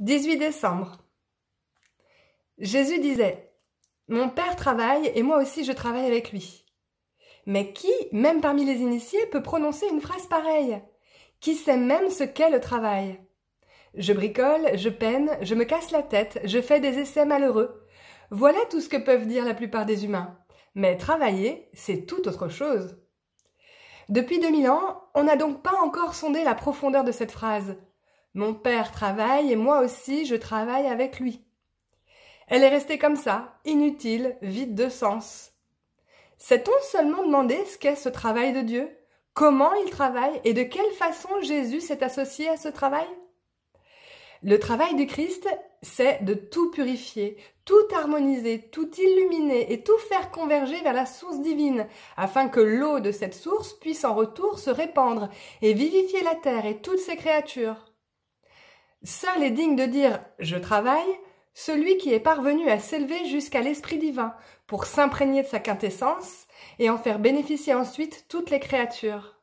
18 décembre. Jésus disait, Mon Père travaille et moi aussi je travaille avec lui. Mais qui, même parmi les initiés, peut prononcer une phrase pareille Qui sait même ce qu'est le travail Je bricole, je peine, je me casse la tête, je fais des essais malheureux. Voilà tout ce que peuvent dire la plupart des humains. Mais travailler, c'est tout autre chose. Depuis 2000 ans, on n'a donc pas encore sondé la profondeur de cette phrase, mon père travaille et moi aussi je travaille avec lui. Elle est restée comme ça, inutile, vide de sens. S'est-on seulement demandé ce qu'est ce travail de Dieu Comment il travaille et de quelle façon Jésus s'est associé à ce travail Le travail du Christ, c'est de tout purifier, tout harmoniser, tout illuminer et tout faire converger vers la source divine, afin que l'eau de cette source puisse en retour se répandre et vivifier la terre et toutes ses créatures. Seul est digne de dire je travaille celui qui est parvenu à s'élever jusqu'à l'esprit divin pour s'imprégner de sa quintessence et en faire bénéficier ensuite toutes les créatures.